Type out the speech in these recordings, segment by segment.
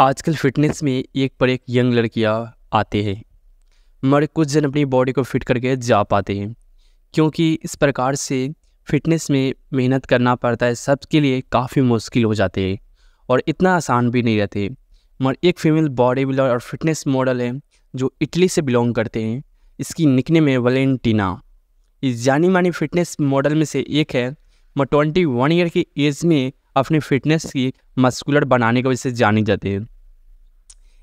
आजकल फिटनेस में एक पर एक यंग लड़कियाँ आते हैं मगर कुछ जन अपनी बॉडी को फिट करके जा पाते हैं क्योंकि इस प्रकार से फिटनेस में मेहनत करना पड़ता है सबके लिए काफ़ी मुश्किल हो जाते हैं और इतना आसान भी नहीं रहते मगर एक फीमेल बॉडी बिल्डर और फिटनेस मॉडल है जो इटली से बिलोंग करते हैं इसकी निकने में वलेंटीना इस जानी मानी फिटनेस मॉडल में से एक है मैं ट्वेंटी वन ईयर की एज में अपनी फिटनेस की मस्कुलर बनाने की वजह से जानी जाती है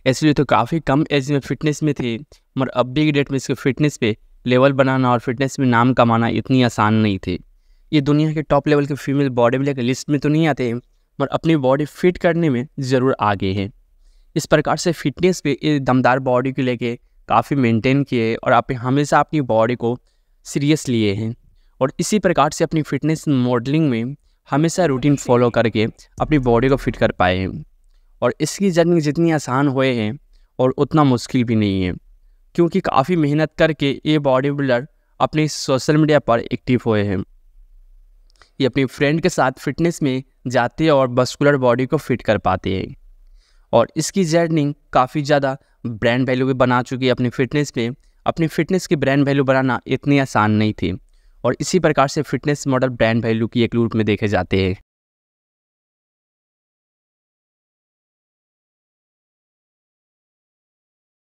इसलिए तो काफ़ी कम एज में फिटनेस में थी मगर अब भी की डेट में इसके फिटनेस पे लेवल बनाना और फिटनेस में नाम कमाना इतनी आसान नहीं थी ये दुनिया के टॉप लेवल के फीमेल बॉडी बिल्डर के लिस्ट में तो नहीं आते मगर अपनी बॉडी फिट करने में ज़रूर आगे हैं इस प्रकार से फिटनेस पे ये दमदार बॉडी को लेके काफ़ी मेंटेन किए और आप हमेशा अपनी बॉडी को सीरियस लिए हैं और इसी प्रकार से अपनी फिटनेस मॉडलिंग में हमेशा रूटीन फॉलो करके अपनी बॉडी को फिट कर पाए हैं और इसकी जर्नी जितनी आसान हुए हैं और उतना मुश्किल भी नहीं है क्योंकि काफ़ी मेहनत करके ये बॉडी बिल्डर अपने सोशल मीडिया पर एक्टिव हुए हैं ये अपनी फ्रेंड के साथ फिटनेस में जाते और बस्कुलर बॉडी को फिट कर पाते हैं और इसकी जर्नी काफ़ी ज़्यादा ब्रांड वैल्यू भी बना चुकी है अपनी फिटनेस पे अपनी फिटनेस की ब्रांड वैल्यू बनाना इतनी आसान नहीं थी और इसी प्रकार से फिटनेस मॉडल ब्रांड वैल्यू की एक रूप में देखे जाते हैं